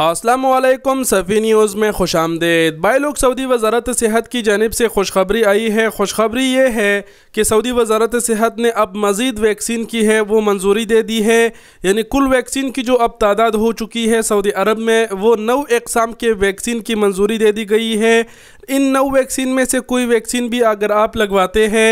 Aslam सफ़ी news में खुश आमदेद by लोग सऊदी वजारत सेहत की जानब से खुशखबरी आई है खुशखबरी ये है कि सऊदी वजारत सेहत ने अब मज़ीद वैक्सीन की है वो मंजूरी दे दी है यानी कुल वैक्सीन की जो अब तादाद हो चुकी है सऊदी अरब में वो नौ एकसाम के वैक्सीन की मंजूरी दे दी गई है इन नौ वैक्सीन में से कोई वैक्सीन भी अगर आप लगवाते हैं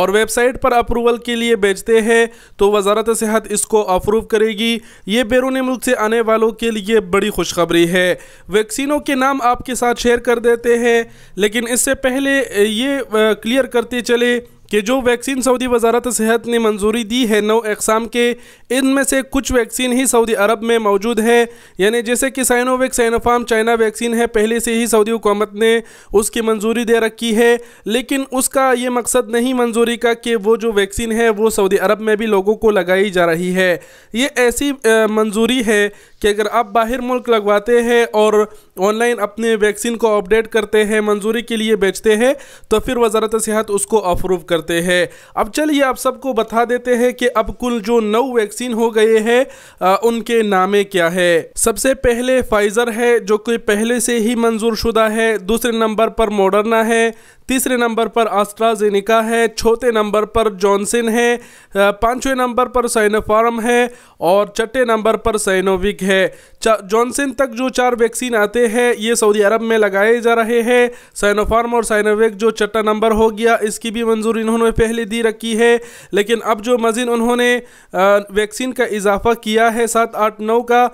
और वेबसाइट पर अप्रूवल के लिए भेजते हैं तो वजारत सेहत इसको अप्रूव करेगी ये बैरून मुल्क से आने वालों के लिए बड़ी खुश खुशखबरी है वैक्सीनों के नाम आपके साथ शेयर कर देते हैं लेकिन इससे पहले ये क्लियर करते चले कि जो वैक्सीन सऊदी वजारत सेहत ने मंजूरी दी है नौ अकसाम के इनमें से कुछ वैक्सीन ही सऊदी अरब में मौजूद है यानी जैसे कि साइनोवैक साइनोफार्म चाइना वैक्सीन है पहले से ही सऊदी हुकूमत ने उसकी मंजूरी दे रखी है लेकिन उसका ये मकसद नहीं मंजूरी का कि वो जो वैक्सीन है वो सऊदी अरब में भी लोगों को लगाई जा रही है ये ऐसी मंजूरी है कि अगर आप बाहर मुल्क लगवाते हैं और ऑनलाइन अपने वैक्सीन को अपडेट करते हैं मंजूरी के लिए बेचते हैं तो फिर वजारत सेहत उसको अप्रूव करती करते हैं अब चलिए आप सबको बता देते हैं कि अब कुल जो नौ वैक्सीन हो गए हैं उनके नामे क्या है सबसे पहले फाइजर है जो कि पहले से ही मंजूर शुदा है दूसरे नंबर पर मॉडर्ना है तीसरे नंबर पर आस्ट्राजेनिका है छोटे नंबर पर जॉनसन है पाँचवें नंबर पर साइनोफार्म है और छठे नंबर पर साइनोविक है जॉनसन तक जो चार वैक्सीन आते हैं ये सऊदी अरब में लगाए जा रहे हैं साइनोफार्म और साइनोविक जो छठा नंबर हो गया इसकी भी मंजूरी इन्होंने पहले दी रखी है लेकिन अब जो मजीद उन्होंने वैक्सीन का इजाफा किया है सात आठ नौ का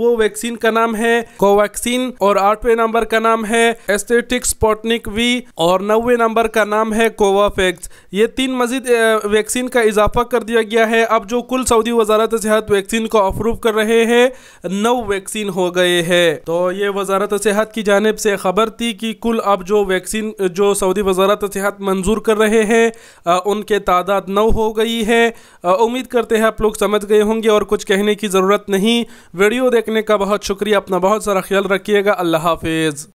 वो वैक्सीन का नाम है कोवैक्सीन और आठवें नंबर का नाम है एस्थेटिक स्पोटनिक वी और नवे नंबर का नाम है कोवाफेक्स ये तीन मजीद वैक्सीन का इजाफा कर दिया गया है अब जो कुल सऊदी वजारत सेहत वैक्सीन को अप्रूव कर रहे हैं नौ वैक्सीन हो गए हैं तो ये वजारत सेहत की जानब से खबर थी कि कुल अब जो वैक्सीन जो सऊदी वजारत सेहत मंजूर कर रहे हैं उनके तादाद नौ हो गई है उम्मीद करते हैं आप लोग समझ गए होंगे और कुछ कहने की ज़रूरत नहीं वीडियो देखने का बहुत शुक्रिया अपना बहुत सारा ख्याल रखिएगा अल्लाह हाफिज़